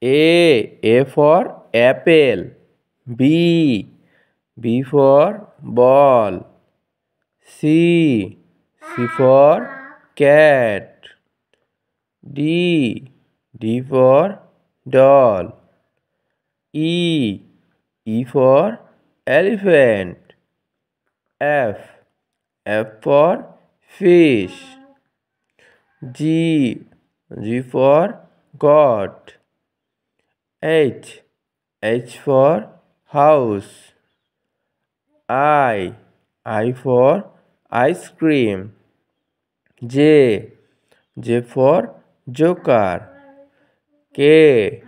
A. A for apple. B. B for ball. C. C for cat. D. D for doll. E. E for elephant. F. F for fish. G. G for God. H. H for house. I. I for ice cream. J. J for joker. K.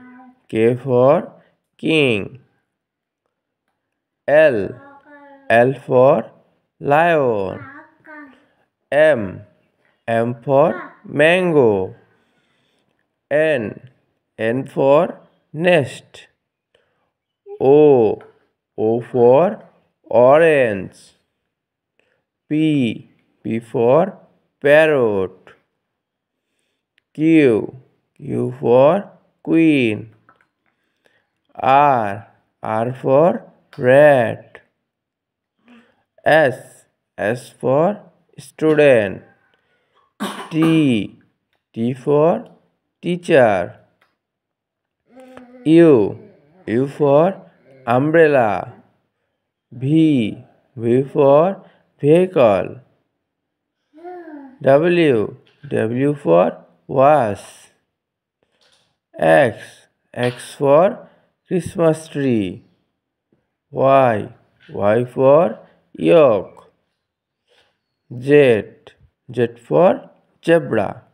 K for king. L. L for lion. M. M for mango. N. N for nest. O. O for orange. P. P for parrot. Q. Q for queen. R. R for red. S. S for student. T. T for teacher. U. U for umbrella. V. V for vehicle. W. W for wash. X. X for Christmas tree. Y. Y for yolk. Z. Z for zebra.